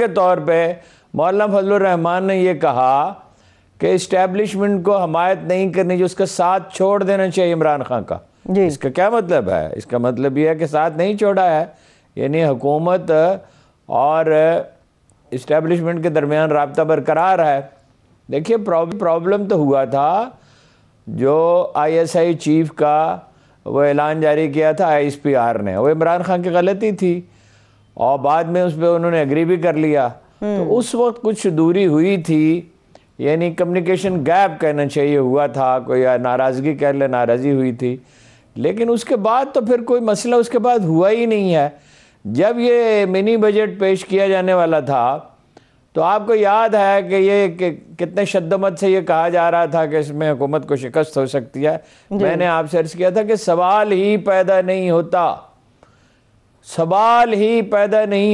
के तौर पे मौलाना रहमान ने यह कहा कि इस्टेब्लिशमेंट को हमायत नहीं करनी चाहिए उसका साथ छोड़ देना चाहिए इमरान खान का इसका क्या मतलब है इसका मतलब यह है कि साथ नहीं छोड़ा है यानी हुकूमत और इस्टेब्लिशमेंट के दरमियान रबता बरकरार है देखिए प्रॉब्लम तो हुआ था जो आईएसआई चीफ का वो ऐलान जारी किया था आईएसपीआर ने वो इमरान खान की गलती थी और बाद में उस पर उन्होंने एग्री भी कर लिया हम्म। तो उस वक्त कुछ दूरी हुई थी यानी कम्युनिकेशन गैप कहना चाहिए हुआ था कोई नाराज़गी कह ले नाराज़ी हुई थी लेकिन उसके बाद तो फिर कोई मसला उसके बाद हुआ ही नहीं है जब ये मिनी बजट पेश किया जाने वाला था तो आपको याद है कि ये कि, कितने शब्दमत से ये कहा जा रहा था कि इसमें हुकूमत को शिकस्त हो सकती है मैंने आपसे अर्ज किया था कि सवाल ही पैदा नहीं होता सवाल ही पैदा नहीं